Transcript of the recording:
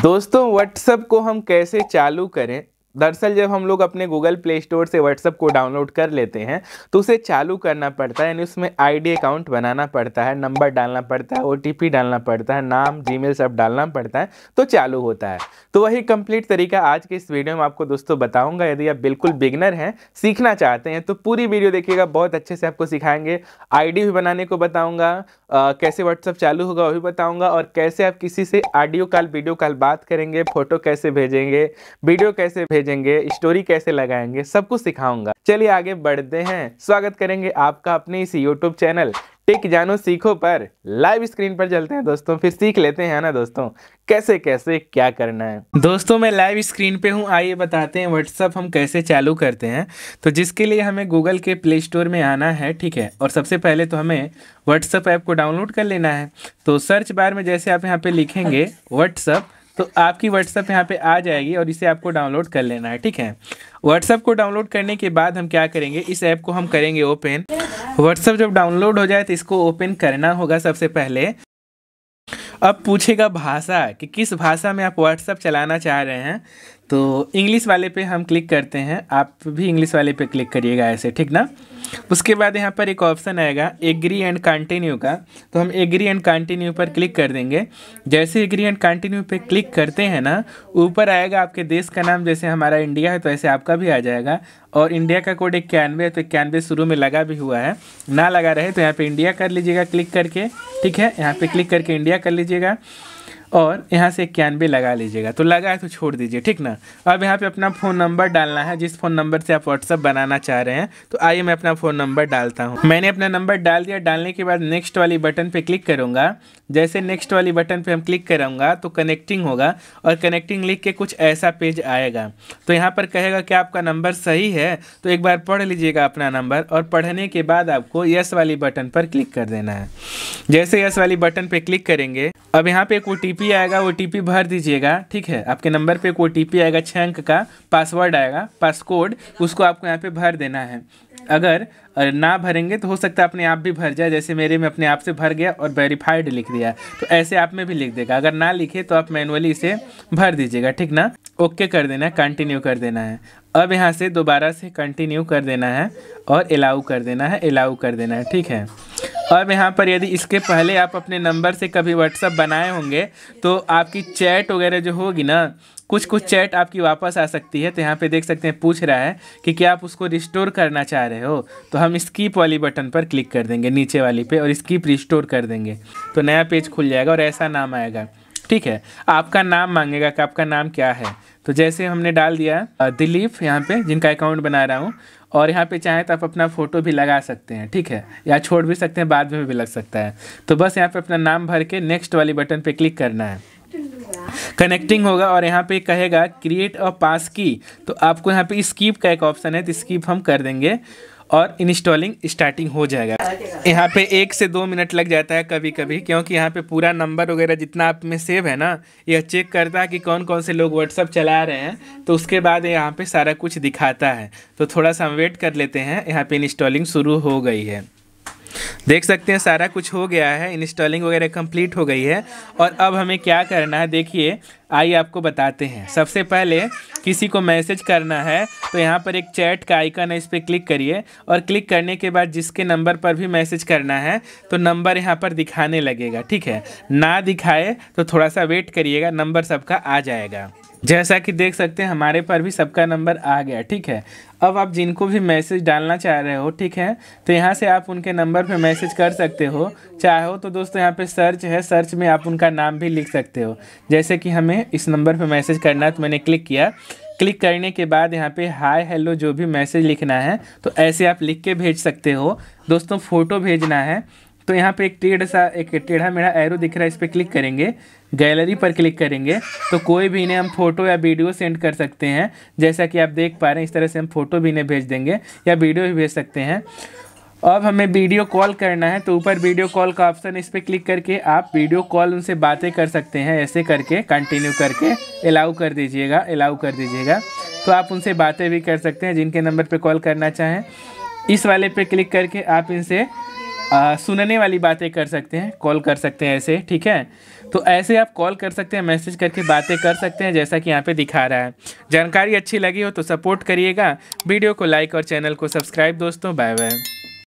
दोस्तों व्हाट्सएप को हम कैसे चालू करें दरअसल जब हम लोग अपने गूगल प्ले स्टोर से व्हाट्सअप को डाउनलोड कर लेते हैं तो उसे चालू करना पड़ता है यानी उसमें आईडी अकाउंट बनाना पड़ता है नंबर डालना पड़ता है ओटीपी डालना पड़ता है नाम जीमेल सब डालना पड़ता है तो चालू होता है तो वही कंप्लीट तरीका आज के इस वीडियो में आपको दोस्तों बताऊँगा यदि आप बिल्कुल बिगनर हैं सीखना चाहते हैं तो पूरी वीडियो देखिएगा बहुत अच्छे से आपको सिखाएंगे आई भी बनाने को बताऊँगा कैसे व्हाट्सअप चालू होगा वो भी बताऊँगा और कैसे आप किसी से ऑडियो कॉल वीडियो कॉल बात करेंगे फ़ोटो कैसे भेजेंगे वीडियो कैसे भेज भेजेंगे स्टोरी कैसे लगाएंगे सब कुछ सिखाऊंगा चलिए आगे बढ़ते हैं स्वागत करेंगे आपका अपने इस यूट्यूब चैनल टिक जानो सीखो पर लाइव स्क्रीन पर चलते हैं दोस्तों फिर सीख लेते हैं ना दोस्तों कैसे कैसे क्या करना है दोस्तों मैं लाइव स्क्रीन पे हूँ आइए बताते हैं व्हाट्सअप हम कैसे चालू करते हैं तो जिसके लिए हमें गूगल के प्ले स्टोर में आना है ठीक है और सबसे पहले तो हमें व्हाट्सअप ऐप को डाउनलोड कर लेना है तो सर्च बार में जैसे आप यहाँ पे लिखेंगे व्हाट्सअप तो आपकी व्हाट्सअप यहाँ पे आ जाएगी और इसे आपको डाउनलोड कर लेना है ठीक है व्हाट्सअप को डाउनलोड करने के बाद हम क्या करेंगे इस ऐप को हम करेंगे ओपन व्हाट्सअप जब डाउनलोड हो जाए तो इसको ओपन करना होगा सबसे पहले अब पूछेगा भाषा कि किस भाषा में आप व्हाट्सएप चलाना चाह रहे हैं तो इंग्लिश वाले पे हम क्लिक करते हैं आप भी इंग्लिश वाले पे क्लिक करिएगा ऐसे ठीक ना उसके बाद यहाँ पर एक ऑप्शन आएगा एग्री एंड कंटिन्यू का तो हम एग्री एंड कंटिन्यू पर क्लिक कर देंगे जैसे एग्री एंड कंटिन्यू पे क्लिक करते हैं ना ऊपर आएगा आपके देश का नाम जैसे हमारा इंडिया है तो ऐसे आपका भी आ जाएगा और इंडिया का कोड इक्यानवे है तो इक्यानवे शुरू में लगा भी हुआ है ना लगा रहे तो यहाँ पर इंडिया कर लीजिएगा क्लिक करके ठीक है यहाँ पर क्लिक करके इंडिया कर लीजिएगा और यहाँ से इक्यानवे लगा लीजिएगा तो लगा तो छोड़ दीजिए ठीक ना अब यहाँ पे अपना फ़ोन नंबर डालना है जिस फ़ोन नंबर से आप व्हाट्सअप बनाना चाह रहे हैं तो आइए मैं अपना फ़ोन नंबर डालता हूँ मैंने अपना नंबर डाल दिया डालने के बाद नेक्स्ट वाली बटन पर क्लिक करूँगा जैसे नेक्स्ट वाली बटन पर हम क्लिक करूँगा तो कनेक्टिंग होगा और कनेक्टिंग लिख के कुछ ऐसा पेज आएगा तो यहाँ पर कहेगा कि आपका नंबर सही है तो एक बार पढ़ लीजिएगा अपना नंबर और पढ़ने के बाद आपको यस वाली बटन पर क्लिक कर देना है जैसे यस वाली बटन पर क्लिक करेंगे अब यहाँ पर एक ओ आएगा ओ भर दीजिएगा ठीक है आपके नंबर पे एक ओ आएगा छः अंक का पासवर्ड आएगा पासकोड उसको आपको यहाँ पे भर देना है अगर ना भरेंगे तो हो सकता है अपने आप भी भर जाए जैसे मेरे में अपने आप से भर गया और वेरीफाइड लिख दिया तो ऐसे आप में भी लिख देगा अगर ना लिखे तो आप मैनुअली इसे भर दीजिएगा ठीक ना ओके कर देना है कंटिन्यू कर देना है अब यहाँ से दोबारा से कंटिन्यू कर देना है और अलाउ कर देना है अलाउ कर देना है ठीक है और यहाँ पर यदि इसके पहले आप अपने नंबर से कभी व्हाट्सअप बनाए होंगे तो आपकी चैट वगैरह जो होगी ना कुछ कुछ चैट आपकी वापस आ सकती है तो यहाँ पे देख सकते हैं पूछ रहा है कि क्या आप उसको रिस्टोर करना चाह रहे हो तो हम स्कीप वाली बटन पर क्लिक कर देंगे नीचे वाली पे और स्कीप रिस्टोर कर देंगे तो नया पेज खुल जाएगा और ऐसा नाम आएगा ठीक है आपका नाम मांगेगा कि आपका नाम क्या है तो जैसे हमने डाल दिया दिलीप यहाँ पे जिनका अकाउंट बना रहा हूँ और यहाँ पे चाहें तो आप अपना फ़ोटो भी लगा सकते हैं ठीक है या छोड़ भी सकते हैं बाद में भी लग सकता है तो बस यहाँ पे अपना नाम भर के नेक्स्ट वाली बटन पे क्लिक करना है कनेक्टिंग होगा और यहाँ पे कहेगा क्रिएट अ पास की तो आपको यहाँ पे स्कीप का एक ऑप्शन है तो स्कीप हम कर देंगे और इंस्टॉलिंग स्टार्टिंग हो जाएगा यहाँ पे एक से दो मिनट लग जाता है कभी कभी क्योंकि यहाँ पे पूरा नंबर वगैरह जितना आप में सेव है ना यह चेक करता है कि कौन कौन से लोग व्हाट्सअप चला रहे हैं तो उसके बाद यहाँ पे सारा कुछ दिखाता है तो थोड़ा सा हम वेट कर लेते हैं यहाँ पे इंस्टॉलिंग शुरू हो गई है देख सकते हैं सारा कुछ हो गया है इंस्टॉलिंग वगैरह कंप्लीट हो गई है और अब हमें क्या करना है देखिए आइए आपको बताते हैं सबसे पहले किसी को मैसेज करना है तो यहाँ पर एक चैट का आइकन है इस पर क्लिक करिए और क्लिक करने के बाद जिसके नंबर पर भी मैसेज करना है तो नंबर यहाँ पर दिखाने लगेगा ठीक है ना दिखाए तो थोड़ा सा वेट करिएगा नंबर सबका आ जाएगा जैसा कि देख सकते हैं हमारे पर भी सबका नंबर आ गया ठीक है अब आप जिनको भी मैसेज डालना चाह रहे हो ठीक है तो यहाँ से आप उनके नंबर पे मैसेज कर सकते हो चाहे हो तो दोस्तों यहाँ पे सर्च है सर्च में आप उनका नाम भी लिख सकते हो जैसे कि हमें इस नंबर पे मैसेज करना है तो मैंने क्लिक किया क्लिक करने के बाद यहाँ पे हाय हेलो जो भी मैसेज लिखना है तो ऐसे आप लिख के भेज सकते हो दोस्तों फ़ोटो भेजना है तो यहाँ पे एक टेढ़ सा एक टेढ़ा मेढ़ा एरो दिख रहा है इस पर क्लिक करेंगे गैलरी पर क्लिक करेंगे तो कोई भी इन्हें हम फोटो या वीडियो सेंड कर सकते हैं जैसा कि आप देख पा रहे हैं इस तरह से हम फोटो भी इन्हें भेज देंगे या वीडियो भी भेज सकते हैं अब हमें वीडियो कॉल करना है तो ऊपर वीडियो कॉल का ऑप्शन इस पर क्लिक करके आप वीडियो कॉल उनसे बातें कर सकते हैं ऐसे करके कंटिन्यू करके अलाउ कर दीजिएगा अलाउ कर दीजिएगा तो आप उनसे बातें भी कर सकते हैं जिनके नंबर पर कॉल करना चाहें इस वाले पर क्लिक करके आप इनसे आ, सुनने वाली बातें कर सकते हैं कॉल कर सकते हैं ऐसे ठीक है तो ऐसे आप कॉल कर सकते हैं मैसेज करके बातें कर सकते हैं जैसा कि यहाँ पे दिखा रहा है जानकारी अच्छी लगी हो तो सपोर्ट करिएगा वीडियो को लाइक और चैनल को सब्सक्राइब दोस्तों बाय बाय